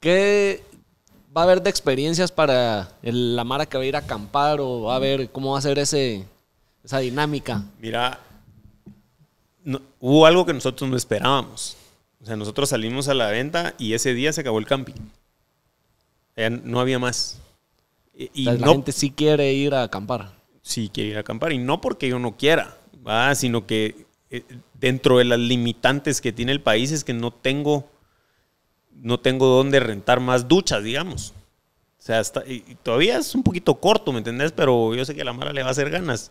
¿Qué va a haber de experiencias para la Mara que va a ir a acampar o va a ver cómo va a ser esa dinámica? Mira, hubo algo que nosotros no esperábamos. O sea, nosotros salimos a la venta y ese día se acabó el camping. no había más. E, y, la gente sí quiere ir a acampar. Sí quiere ir a acampar. Y no porque yo no quiera, ¿va? sino que eh, dentro de las limitantes que tiene el país es que no tengo no tengo dónde rentar más duchas, digamos. O sea, y, todavía es un poquito corto, ¿me entendés? Pero yo sé que a la Mara le va a hacer ganas.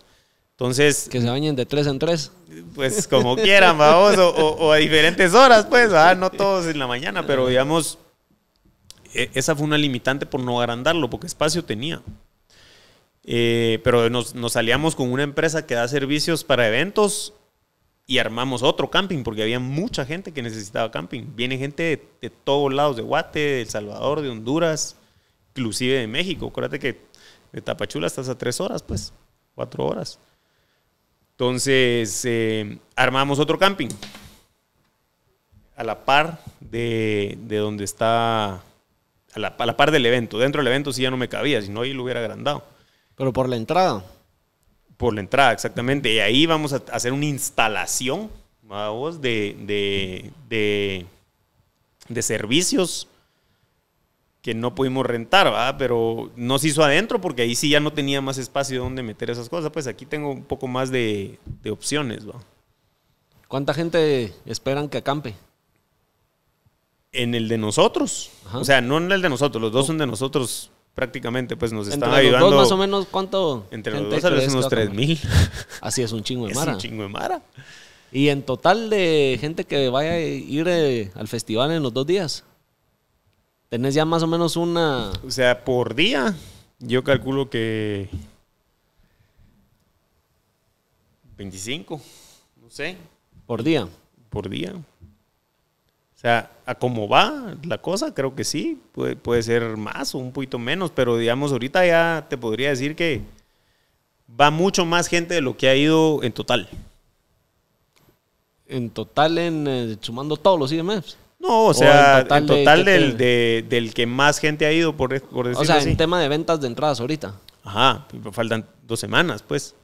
Entonces. Que se bañen de tres en tres. Pues como quieran, vamos, o, a diferentes horas, pues, ah, no todos en la mañana, pero digamos, e, esa fue una limitante por no agrandarlo, porque espacio tenía. Eh, pero nos, nos aliamos con una empresa que da servicios para eventos y armamos otro camping porque había mucha gente que necesitaba camping. Viene gente de, todos lados, de Guate, de El Salvador, de Honduras, inclusive de México. Acuérdate que de Tapachula estás a tres horas, pues, cuatro horas. Entonces, eh, armamos otro camping a la par de, de donde está, a la, a la par del evento. Dentro del evento sí ya no me cabía, si no, ahí lo hubiera agrandado. Pero por la entrada. Por la entrada, exactamente. Y ahí vamos a hacer una instalación, vamos, de, de, de, servicios que no pudimos rentar, ¿verdad? Pero nos hizo adentro porque ahí sí ya no tenía más espacio donde meter esas cosas. Pues aquí tengo un poco más de, opciones, ¿va? ¿Cuánta gente esperan que acampe? En el de nosotros. O sea, no en el de nosotros, los dos oh. son de nosotros prácticamente pues nos están ayudando. más o menos cuánto? Entre los dos a veces unos mil. Así es un chingo de mara. Es un chingo de mara. Y en total de gente que vaya a ir eh, al festival en los dos días. Tenés ya más o menos una... O sea, por día yo calculo que 25, no sé. Por día. Por día. O sea, a cómo va la cosa, creo que sí, puede, ser más o un poquito menos, pero digamos, ahorita ya te podría decir que va mucho más gente de lo que ha ido en total. En total, en eh, sumando todos los IMFs. No, o, sea, en total, del, que más gente ha ido, por, por decirlo O sea, es en tema de ventas de entradas ahorita. Ajá, faltan dos semanas, pues.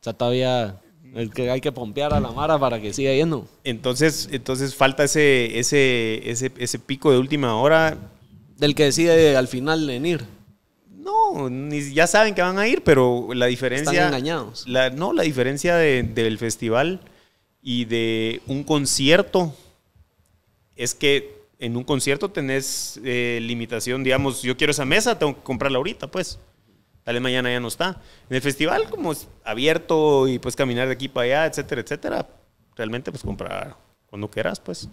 O sea, todavía el que hay que pompear a la Mara para que siga yendo. Entonces, entonces falta ese, ese, ese, ese pico de última hora. Del que decide al final venir. No, ni, ya saben que van a ir, pero la diferencia. Están engañados. no, la diferencia del festival y de un concierto es que en un concierto tenés eh, limitación, digamos, yo quiero esa mesa, tengo que comprarla ahorita, pues. Tal vez mañana ya no está. En el festival, como es abierto y pues caminar de aquí para allá, etcétera, etcétera, realmente pues comprar cuando quieras, pues.